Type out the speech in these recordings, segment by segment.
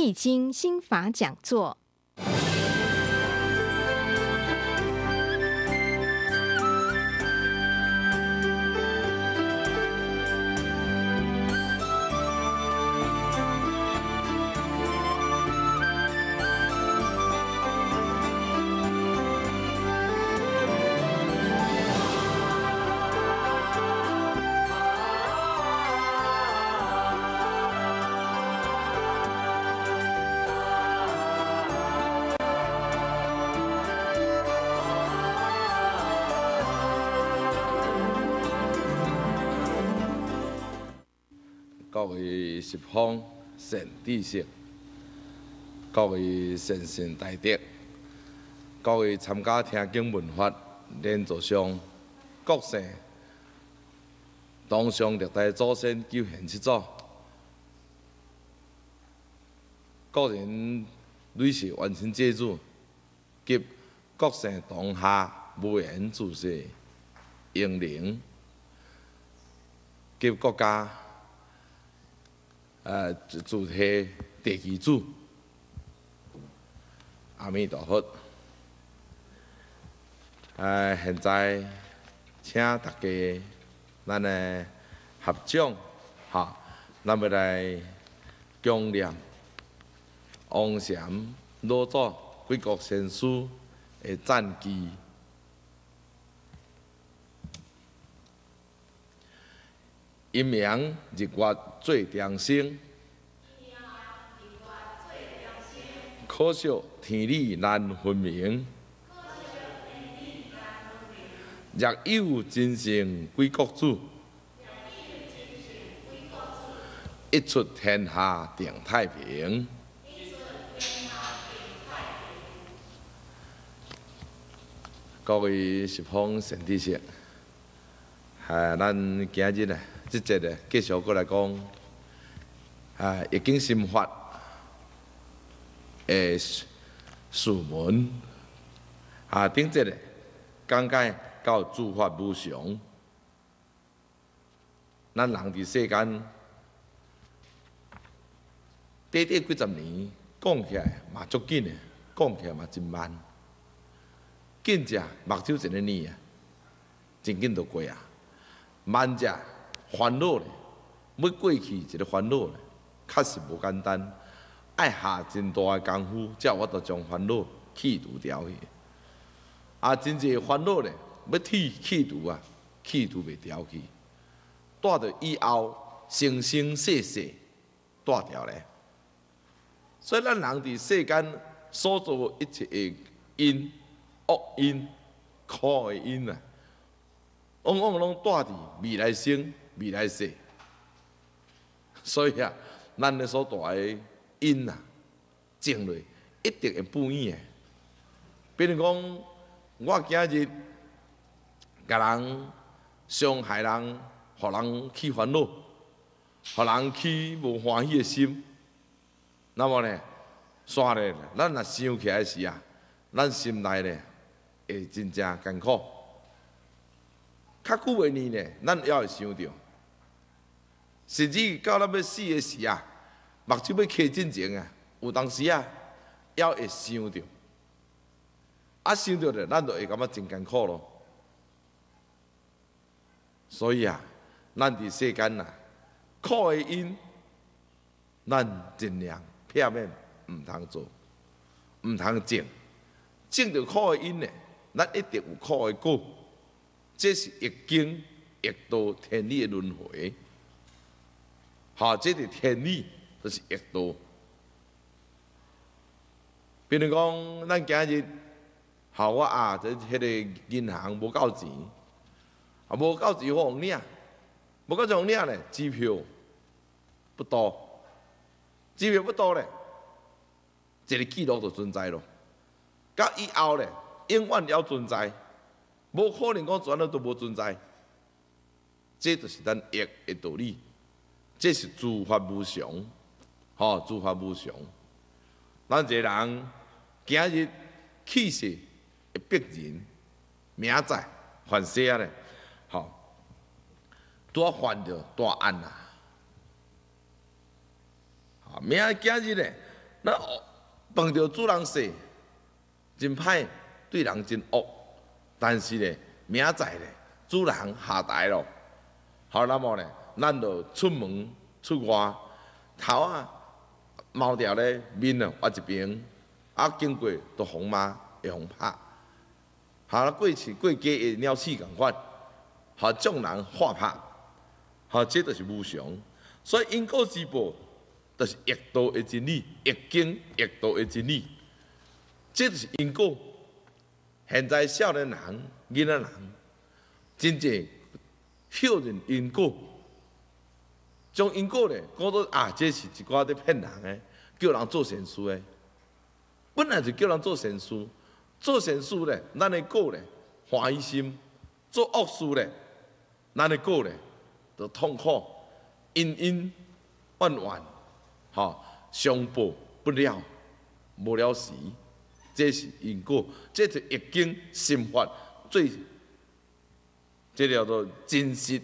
易经心法讲座。各位十方善知识，各位信行大德，各位参加听经文法连座上，各省当上历代祖先救贤七祖，个人累世完成眷属及各省当下无缘众生，引领及国家。啊！祝第二主，阿弥陀佛！啊！现在请大家，咱来合掌，哈！咱们来共念王禅老祖《贵国圣师的赞句。阴阳日月最常星，可惜天理难分明。若有真性归国主，一出天下定太平。各位十方善知识，系咱今日啊。即个咧继续过来讲，啊，已经心法诶入门啊，顶只咧讲解到诸法无常，咱人伫世间短短几十年，讲起来嘛足紧诶，讲起来嘛真慢，紧者目睭一个年啊，真紧就过啊，慢者。烦恼呢，要过去一个烦恼呢，确实无简单，要下真大个功夫，才我都将烦恼去除掉去。啊，真济烦恼咧，要去去除啊，去除袂掉去，带着以后生生世世带掉咧。所以咱人伫世间所做一切的因、恶因、苦的因啊，往往拢带在未来生。未来事，所以啊，咱的所带因啊，正类一定会不一样。比如讲，我今日甲人伤害人，互人去烦恼，互人气无欢喜诶心，那么呢，煞咧，咱若想起来时啊，咱心内咧会真正艰苦，较久的年咧，咱也会想着。甚至到咱们死的时啊，目睭要开进前啊，有当时啊，还会想到，啊想到咧，咱就会感觉真艰苦咯。所以啊，咱伫世间呐，苦的因，咱尽量避免，唔通做，唔通种，种着苦的因呢，咱一定有苦的果。这是一经一道天理的轮回。好，这是天理，这是越多。比如讲，咱今日，好我啊这迄个银行无够钱，啊无够钱我用领，无个红领咧，支票不多，支票不多咧，这个记录就存在咯。到以后咧，永远要存在，无可能讲转了都无存在。这就是咱一的道理。这是诸法无常，吼，诸法无常。咱一个人今日气死一逼人，明仔犯啊咧，吼，多犯着大案呐。啊，明今日咧，咱恶碰到主人说真歹，对人真恶，但是咧，明仔咧，主人下台咯，好，那么咧。咱就出门出外，头啊毛条咧，面啊发一边，啊经过都红妈红怕，吓过去过去会鸟鼠共款，吓众人吓拍，吓即著是无常。所以因果之报，著是越道的真理，越经越道的真理，即著是因果。现在少年人囡仔人，真正晓得因果。将因果呢，讲到啊，这是一寡的骗人诶，叫人做善事诶，本来就叫人做善事，做善事呢，咱的果呢，欢喜心；做恶事呢，咱的果呢，就痛苦。因因万万，吼，相报不了，无了时，这是因果，这是易经心法最，这叫做真实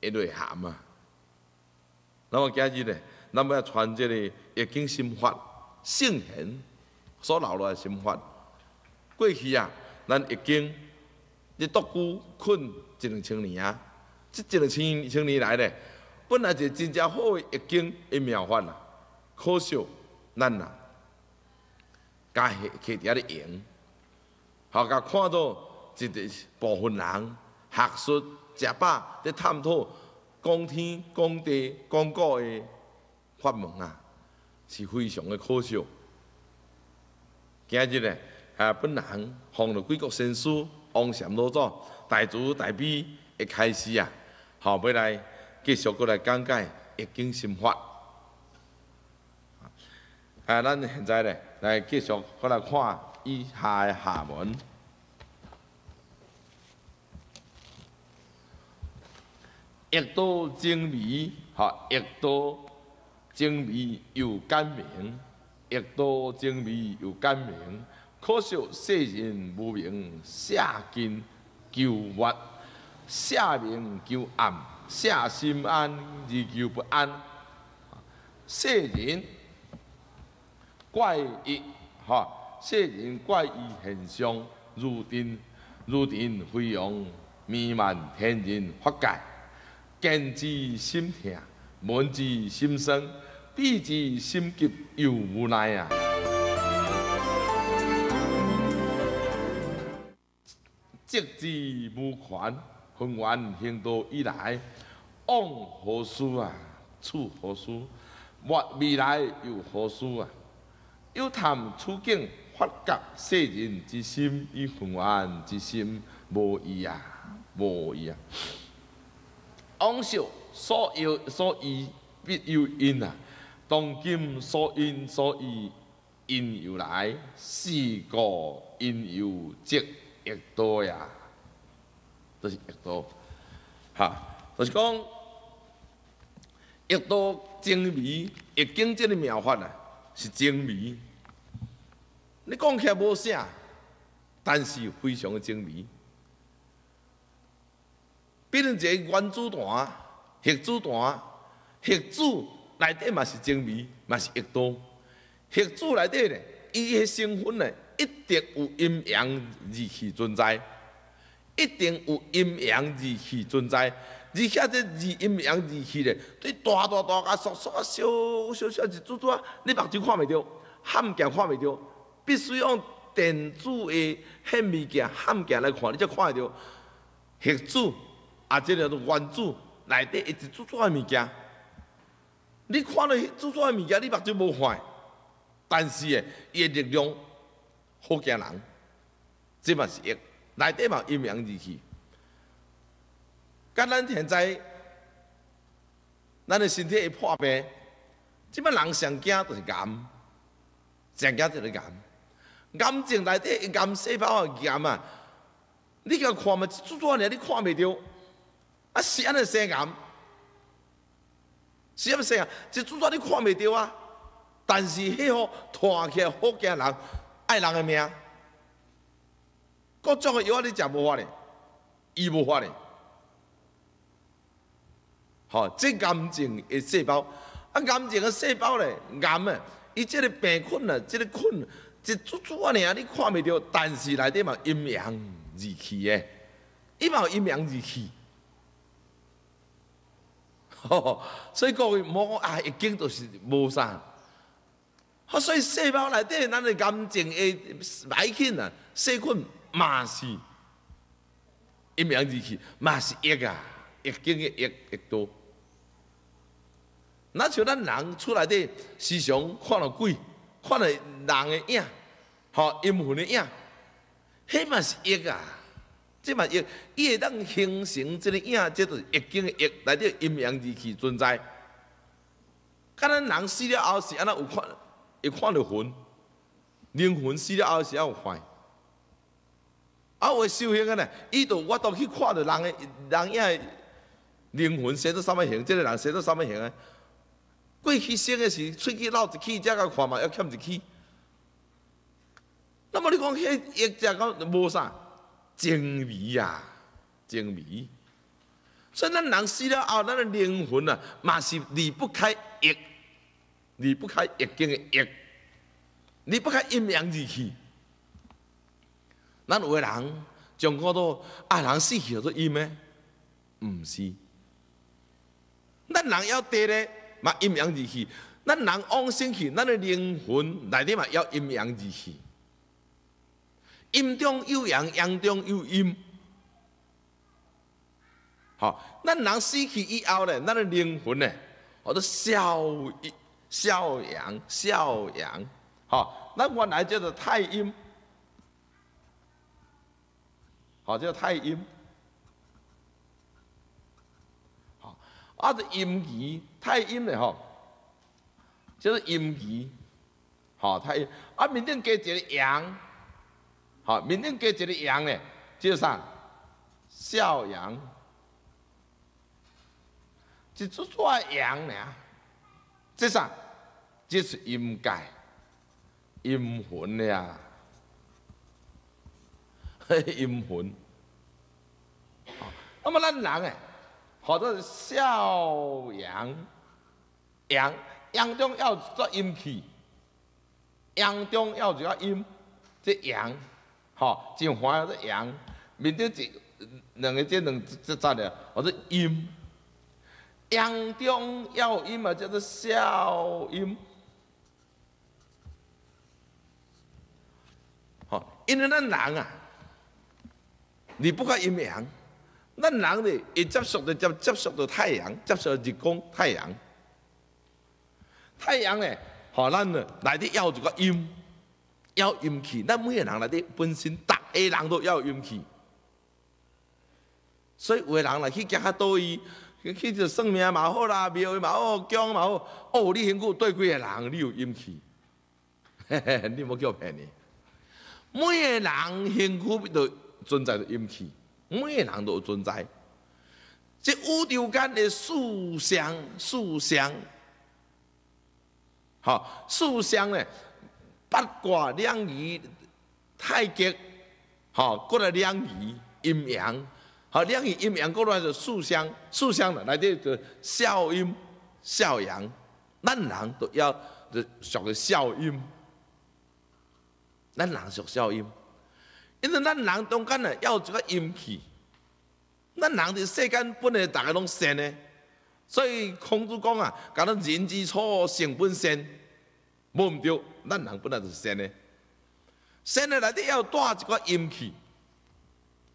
一内涵啊。那么今日呢，咱我要传这个易经心法，圣贤所留落的心法。过去啊，咱《易经亦独孤困一两千年啊，即一两千千年来咧，本来就真正好的易经的妙法啊，可惜，咱啊，家下去伫遐咧用，好家看到一个部分人学术食饱啲探讨。讲天讲地讲的法门啊，是非常的可笑。今日呢，啊本人奉了几国先书，王禅老祖、大慈大悲的开始啊，后尾来继续过来讲解《易经心法》。啊，咱现在呢，来继续过来看以下的下文。亦多精微，哈！亦多精微又甘明，亦多精微又甘明。可惜世人无明，下根求惑，下明求暗，下心安而求不安。世人怪异，哈！世人怪异现象，如电如电飞扬，弥漫天人法界。见之心痛，闻之心酸，比之心急又无奈啊！积之无款，宏愿行道以来，往何书啊？处何书？未未来又何书啊？又叹此境，发觉世人之心与宏愿之心无异啊！无异啊！往昔所有所以必有因啊！当今所因所以因由来四故因由即亦多呀！就是亦多，哈！就是讲亦多精微，越精这个妙法啊！是精微，你讲起来无声，但是非常的精微。比如一个原子团、核子团、核子内底嘛是精微，嘛是液多。核子内底呢，伊个成分呢，一定有阴阳二气存在，一定有阴阳二气存在。而且这二阴阳二气呢，对大大大个、小小小、小小小、一撮撮，你目睭看袂着，显镜看袂着，必须用电子的显微镜、显镜来看，你则看会着核子。啊！即个原子内底一直做出来物件，你看到做出来物件，你目睭无坏，但是诶，伊力量好惊人，即嘛是一，内底嘛阴阳二气。甲咱现在咱诶身体会破病，即嘛人上惊就是癌，上惊就是癌，癌症内底癌细胞癌啊，你甲看嘛做做个，你看袂着。啊！是安尼生癌，是安尼生癌，即组织你看袂到啊。但是迄个团起福建人爱人诶命，各种个药你食无法咧，医无法嘞。吼，即癌症诶细胞，啊！癌症诶细胞咧，癌啊！伊即个病菌啊，即个菌，即组织啊，你啊，你看袂到。但是内底嘛，阴阳二气诶，伊嘛阴阳二气。所以各讲，魔啊，已经都是无三。所以细胞内底咱的感情的歹症啊，细菌嘛是，一秒钟去嘛是一个，一斤一一多。那像咱人出来底，时常看到鬼，看到人的影，吼阴魂的影，迄嘛是一啊。即嘛，一一旦形成即个影，即就一经一来，到阴阳二气存在。敢咱人死了后是安怎有看？有看到魂？灵魂死了后是安有看？啊，我修行个呢，伊都我都去看到人个人影，灵魂生做啥物形？即个人生做啥物形啊？过去生个是，喙齿露一齿，才个看嘛，要欠一齿。那么你讲迄一隻个无啥？精迷呀，精迷！所以咱人死了后，咱的灵魂啊，嘛是离不开业，离不开业间的业，离不开阴阳之气。咱有的人，从好多啊，人死去都阴咩？唔是。咱人要得咧，嘛阴阳之气。咱人往生去，咱的灵魂，内底嘛要阴阳之气。阴中有阳，阳中有阴。好，咱人死去以后呢，咱的灵魂呢，我都消阴、消阳、消阳。好，那我来叫做太阴。好，叫太阴。好，阿是阴极，太阴咧吼，就是阴极。好，太阴，啊，面顶加一个阳。好，明天给只个羊呢？接上，孝羊，一只煞羊呢？接上，这是阴改阴魂呀，阴魂。那么那狼哎，好多是孝阳，阳阳中要做阴气，阳中要做阴，即羊。哦，真欢喜这阳，面对一两个这两这扎咧，我说阴，阳中要阴嘛，叫做小阴。哦，因为那人啊，你不管阴阳，那人呢，一接触的接接触到太阳，接触日光，太阳，太阳呢，哦，咱呢，来得要一个阴。要运气，那每个人内底本身，逐个人都要运气。所以有个人来去行较多伊，去就算命嘛好啦，庙嘛哦，姜嘛哦，哦，你很苦对几个人，你有运气。嘿嘿，你莫叫骗你。每个人幸福都存在着运气，每个人都有存在。这宇宙间的四象，四象，好，四象呢？八卦、两仪、太极，吼，过了两仪、阴阳，吼，两仪、阴阳各了就四象，四象了，内底是少阴、少阳，咱人都要是属于少阴，咱人属少阴，因为咱人中间呢要一个阴气，咱人的世间本来大家拢生的，所以孔子讲啊，讲到人之初性本善，无毋着。咱能不能是仙呢？仙的内底要带一个阴气，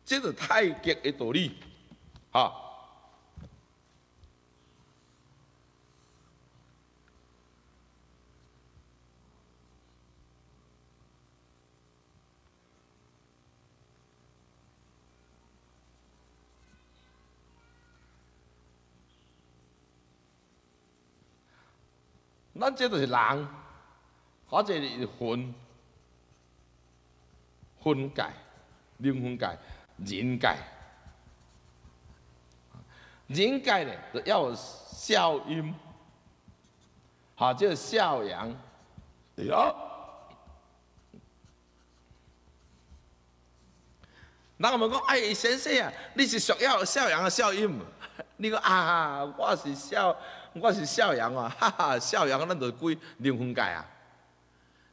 这是太极的道理，哈。咱这就是人。或者混混解、灵魂解、人解、人解呢，是要孝阴，就是孝阳。第二，人问我讲：“哎，先生啊，你是于要孝阳啊孝阴？”你讲啊，我是少我是孝阳啊！哈哈，孝阳咱就归灵魂界啊。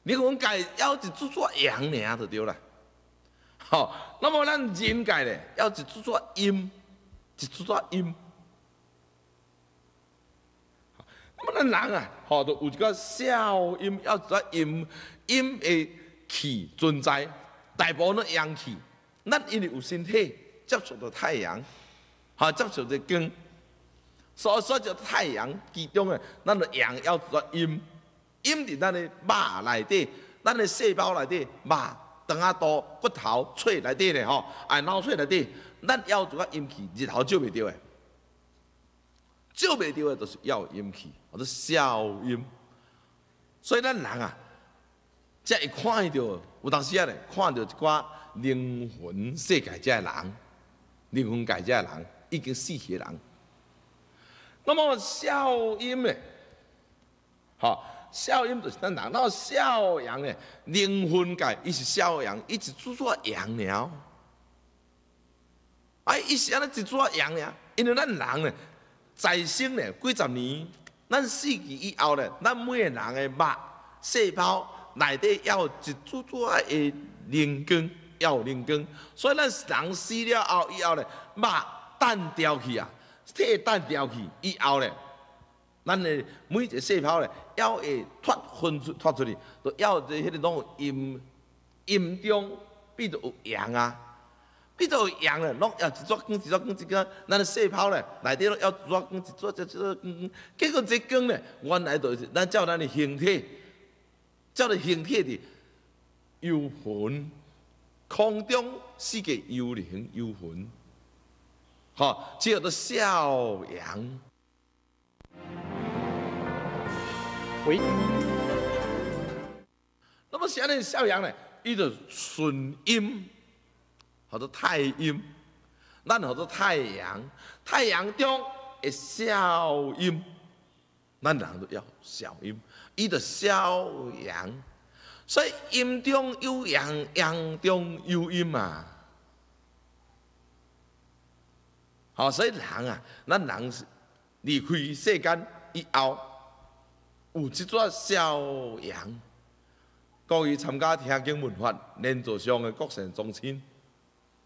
你讲介，要一撮撮阳尔，就对了。好，那么咱阴界咧，要一撮撮阴，一撮撮阴。那么咱人啊，吼，就有一个少阴，要撮阴，阴气存在，大部分阳气。咱因为有身体接触着太阳，哈，接触着光，所以说着太阳其中诶，咱的阳要撮阴。阴伫咱的肉内底，咱的细胞内底，肉长仔多骨头、喙内底嘞吼，哎，脑髓内底，咱要一阿阴气，日头照袂着诶，照袂着诶，就是要阴气，或者消阴。所以咱人啊，才会看到，有当时啊嘞，看到一寡灵魂世界者人，灵魂世界者人，已经死去的人。那么消阴诶，好。笑养就是咱人，那个阳养嘞，灵魂界，伊是孝阳，伊是做只羊了。啊，伊是安尼一撮羊了，因为咱人呢，再生呢几十年，咱死去以后呢，咱每个人的肉细胞内底要有一做撮的灵根，要有灵根。所以咱人死了后以后呢，肉淡掉去啊，体淡掉去，以后呢。咱的每一个细胞咧，还会脱分出脱出去，都还要在迄个拢阴阴中变做有阳啊，变做有阳咧，拢一是作一是作一是更。咱的细胞咧，内底拢一作更，一作这这更更。结果这更咧，原来就咱照咱的形体，照的形体的幽魂，空中世界幽灵幽魂，哈，最后都消回。那么，什么是消阳呢？一就损阴，好多太阴，咱好多太阳。太阳中的孝阴，咱人都要小阴。一就消阳，所以阴中有阳，阳中有阴啊。好，所以人啊，咱人离开世间以后。有一撮小羊。过去参加听经文化连座上的国盛宗亲，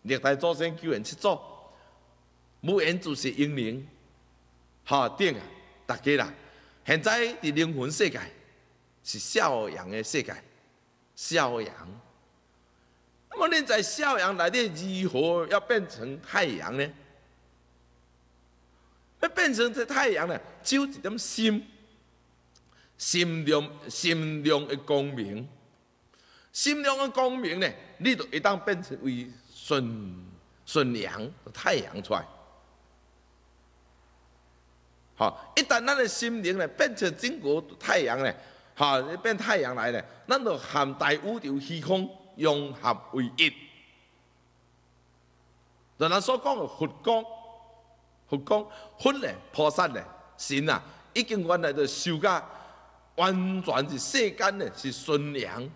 历代祖先救援七祖，无缘就是英灵，哈顶啊，大家啦！现在的灵魂世界，是小羊的世界，小羊。那么你在小羊内底如何要变成太阳呢？要变成这太阳呢，就一点心。心量，心量的光明，心量的光明呢，你就一旦变成为顺，顺阳，太阳出来。好，一旦咱的心灵呢，变成整个太阳呢，哈，变太阳来了，咱就含大宇宙虚空融合为一。就咱所讲的佛光，佛光分呢，菩萨呢，神啊，已经原来就修改。完全是世间嘞，是顺良。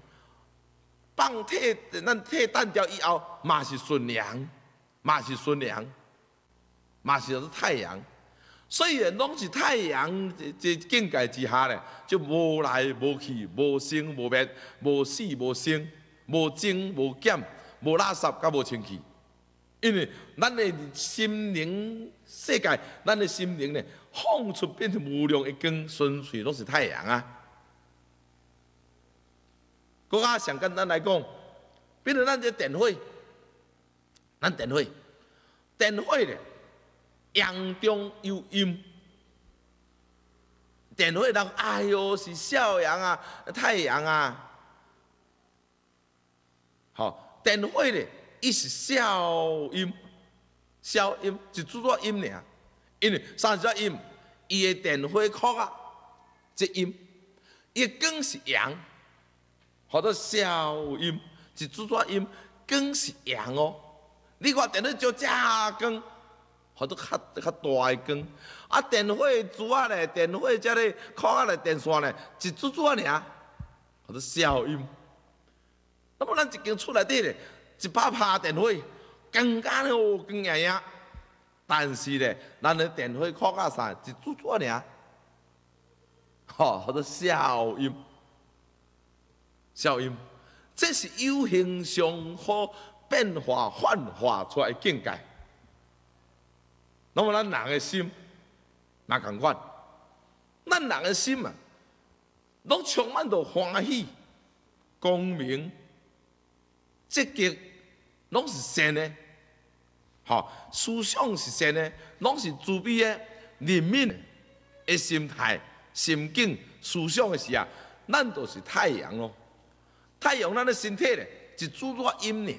放体，咱体淡掉以后嘛是顺良，嘛是顺良，嘛是是太阳。虽然拢是太阳这境界之下咧，就无来无去，无生无灭，无死无生，无增无减，无垃圾甲无清气。因为咱的心灵世界，咱的心灵咧放出变成无量一根，纯粹都是太阳啊！国家上简单来讲，比如咱这电火，咱电火，电火咧阳中有阴，电火人哎呦是少阳啊，太阳啊，吼，电火咧伊是少阴，少阴，就撮撮阴尔。因为三只音，伊个电火壳啊，即音，一光是阳，好多消音，一撮撮音，光是阳哦。你看电了就只光，好多较较大个光，啊，电火啊咧，电火遮咧，壳啊咧，电线咧，一撮撮尔，好多消音。那么咱一间厝内底咧，一拍拍电火，更加呢，更硬硬。但是咧，咱咧电话扩大上一做撮尔，吼，叫做消音、消音，这是有形上好变化幻化出来境界。那么咱人的心，哪共款？咱人的心啊，拢充满着欢喜、光明、积极，拢是善的。吼，思想是啥呢？拢是自卑的人民的心态、心境、思想的事啊。咱都是太阳咯，太阳咱的身体咧，是做作阴尔。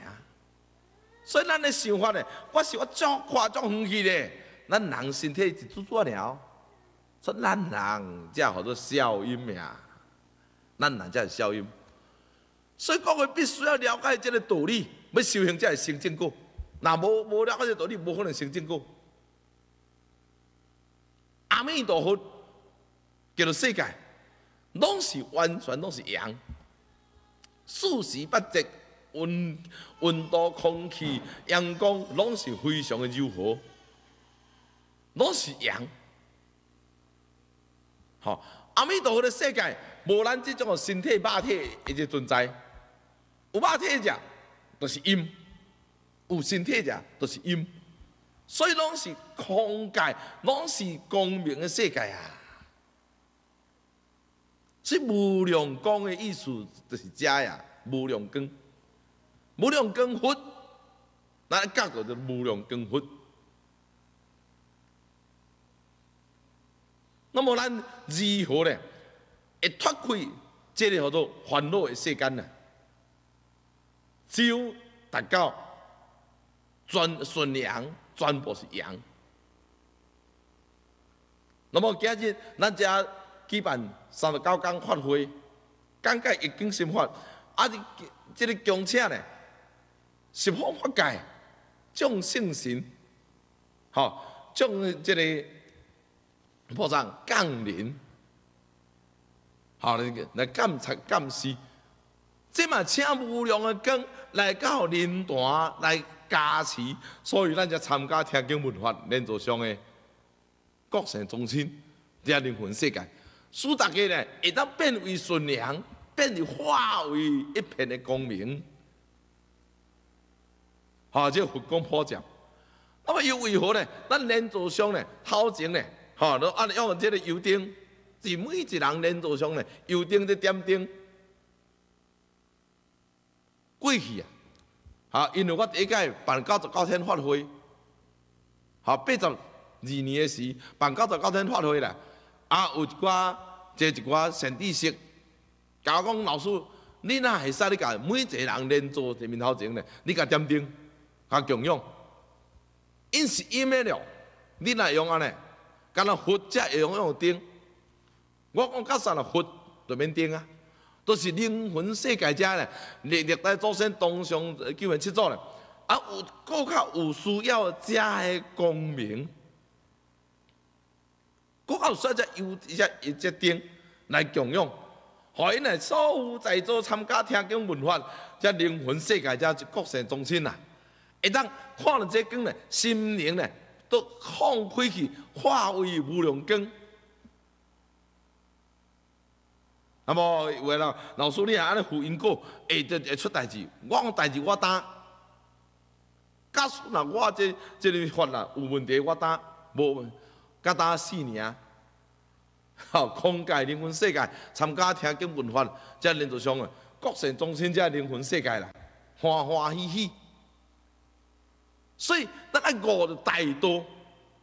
所以咱的想法咧，我是我怎看中远去咧。咱人身体是做作了，所以咱人才好做消阴尔。咱人才好消阴。所以各位必须要了解这个道理，要修行才会成正果。那无无了，解这道理，无可能成正果。阿弥陀佛，给了世界，拢是完全拢是阳，四时八节，温温度、空气、阳光，拢是非常的柔和，拢是阳。阿弥陀佛的世界，无咱这种身体、肉体一直存在，有肉体只，就是阴。有身体者都是阴，所以拢是空界，拢是光明的世界啊。所以无量光的意思著是遮啊，无量光，无量光佛，那角度就无量光佛。那么咱如何咧会脱开这个叫做烦恼的世间啊？只有达到。全纯羊，全部是羊。那么今日咱家举办三十九天法会，讲解易经心法，啊！即、这个公车呢，十方法界众圣神，吼，众即个菩萨降临，好嘞！来观察、监视，即嘛请无量的根来到灵台来。加持，所以咱才参加听经文化连座上的国成中心，啲灵魂世界，使大家呢会当变为纯良，变为化为一片的光明。啊，这佛光普照。那么又为何呢？咱连座上呢，头前呢，哈，都安用这个油灯，每一人连座上呢，油灯嘅点灯，过去啊。啊，因为我第一届办九十九天法会，好八十二年的时办九十九天法会啦，啊有一寡即一寡圣知识，甲我讲老师，你若会使你甲每一个人连坐前面头前咧，你甲点灯，甲供养，因是因咩了？你若用安尼，敢若佛会用用灯，我讲甲上了佛对面灯啊。都是灵魂世界者咧，历历代祖先堂上求缘七祖咧，啊有够较有需要者诶，功名，够较有要者有只一只灯来供养，互因诶所有在座参加听经文化，遮灵魂世界者就各成中心啦，会当看着这经咧，心灵咧都放开去，化为无量光。那么为了老师，你啊安尼胡因果，会出代志，我讲代志我担。假诉若我这这里法啦，有问题我担，无。甲担四年，好，空界灵魂世界参加听经文法，才连著上个。国心中心才灵魂世界啦，欢欢喜喜。所以咱爱悟着，大多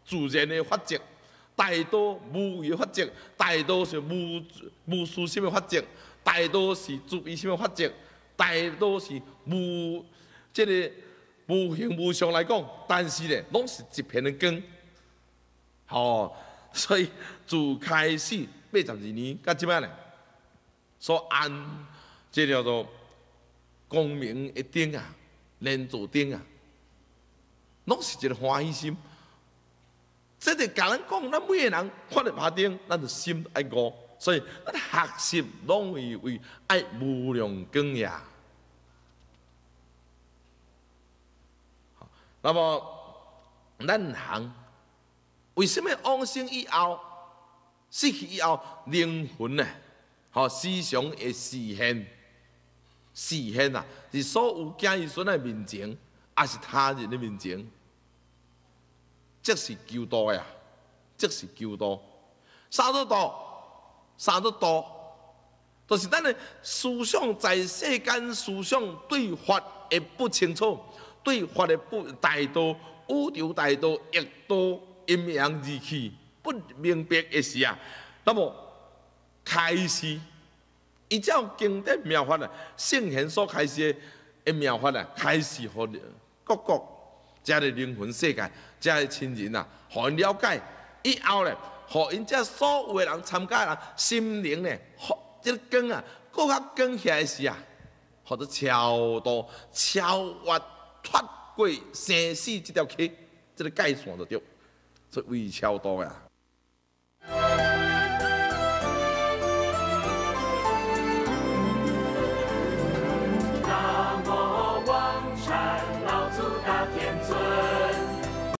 自然的法则。大多无语法则，大多是无无善心的法则，大多是慈意心的法则，大多是无这个无形无相来讲，但是呢，拢是一片的光，吼。所以自开始八十二年，甲即摆呢？所按即叫做光明一点啊，连坐顶啊，拢是一个欢喜心。这就甲咱讲，咱每个人看到马丁，咱就心爱古，所以咱学习拢为为爱无量根呀。那么人行为什么往生以后失去以后灵魂呢？吼，思想会实现，实现啊，是所有子孙的面前，也是他人的面前。即是叫多呀，即是叫多，生得多，生得多，就是等你思想在世间思想对法嘅不清楚，对法的不大道，污流大道亦都阴阳二气不明白嘅是啊。那么开始一朝经典妙法呢，圣贤所开始的妙法呢，开始和各国。遮的灵魂世界，遮的亲人啊，互因了解，以后咧，互因遮所有的人参加人，心灵咧，即根啊，搁更光起来时啊，互者超多、超越、脱过生死这条溪，这个界线就着，所以超多啊。